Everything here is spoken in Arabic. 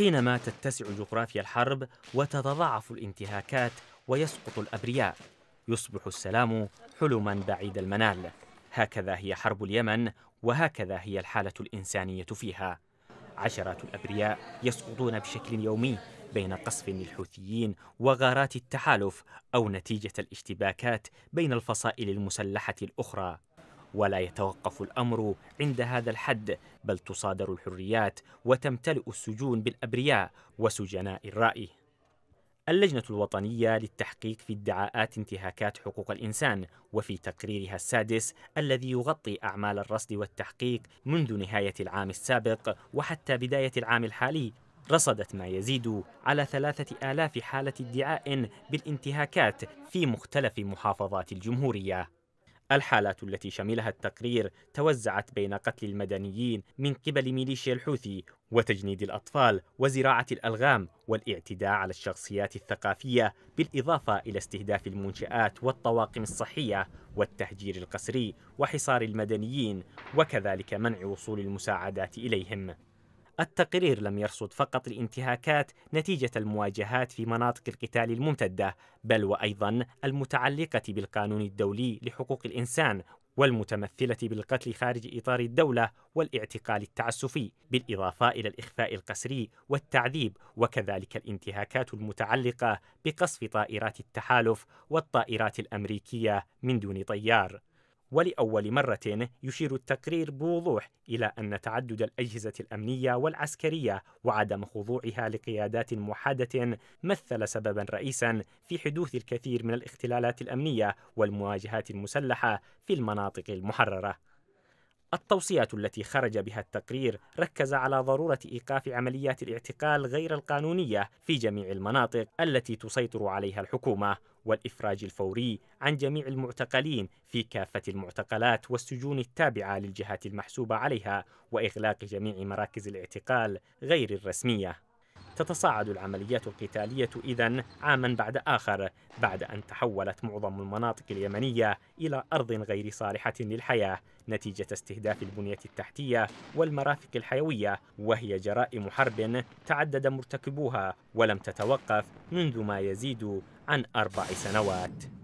حينما تتسع جغرافيا الحرب وتتضاعف الانتهاكات ويسقط الابرياء يصبح السلام حلما بعيد المنال هكذا هي حرب اليمن وهكذا هي الحاله الانسانيه فيها عشرات الابرياء يسقطون بشكل يومي بين قصف للحوثيين وغارات التحالف او نتيجه الاشتباكات بين الفصائل المسلحه الاخرى ولا يتوقف الامر عند هذا الحد بل تصادر الحريات وتمتلئ السجون بالابرياء وسجناء الراي اللجنة الوطنية للتحقيق في ادعاءات انتهاكات حقوق الإنسان وفي تقريرها السادس الذي يغطي أعمال الرصد والتحقيق منذ نهاية العام السابق وحتى بداية العام الحالي رصدت ما يزيد على ثلاثة آلاف حالة ادعاء بالانتهاكات في مختلف محافظات الجمهورية الحالات التي شملها التقرير توزعت بين قتل المدنيين من قبل ميليشيا الحوثي وتجنيد الأطفال وزراعة الألغام والاعتداء على الشخصيات الثقافية بالإضافة إلى استهداف المنشآت والطواقم الصحية والتهجير القسري وحصار المدنيين وكذلك منع وصول المساعدات إليهم التقرير لم يرصد فقط الانتهاكات نتيجة المواجهات في مناطق القتال الممتدة، بل وأيضا المتعلقة بالقانون الدولي لحقوق الإنسان والمتمثلة بالقتل خارج إطار الدولة والاعتقال التعسفي، بالإضافة إلى الإخفاء القسري والتعذيب، وكذلك الانتهاكات المتعلقة بقصف طائرات التحالف والطائرات الأمريكية من دون طيار. ولأول مرة يشير التقرير بوضوح إلى أن تعدد الأجهزة الأمنية والعسكرية وعدم خضوعها لقيادات موحدة مثل سببا رئيسا في حدوث الكثير من الاختلالات الأمنية والمواجهات المسلحة في المناطق المحررة. التوصيات التي خرج بها التقرير ركز على ضرورة إيقاف عمليات الاعتقال غير القانونية في جميع المناطق التي تسيطر عليها الحكومة والإفراج الفوري عن جميع المعتقلين في كافة المعتقلات والسجون التابعة للجهات المحسوبة عليها وإغلاق جميع مراكز الاعتقال غير الرسمية تتصاعد العمليات القتالية إذا عاما بعد آخر بعد أن تحولت معظم المناطق اليمنية إلى أرض غير صالحة للحياة نتيجة استهداف البنية التحتية والمرافق الحيوية وهي جرائم حرب تعدد مرتكبوها ولم تتوقف منذ ما يزيد عن أربع سنوات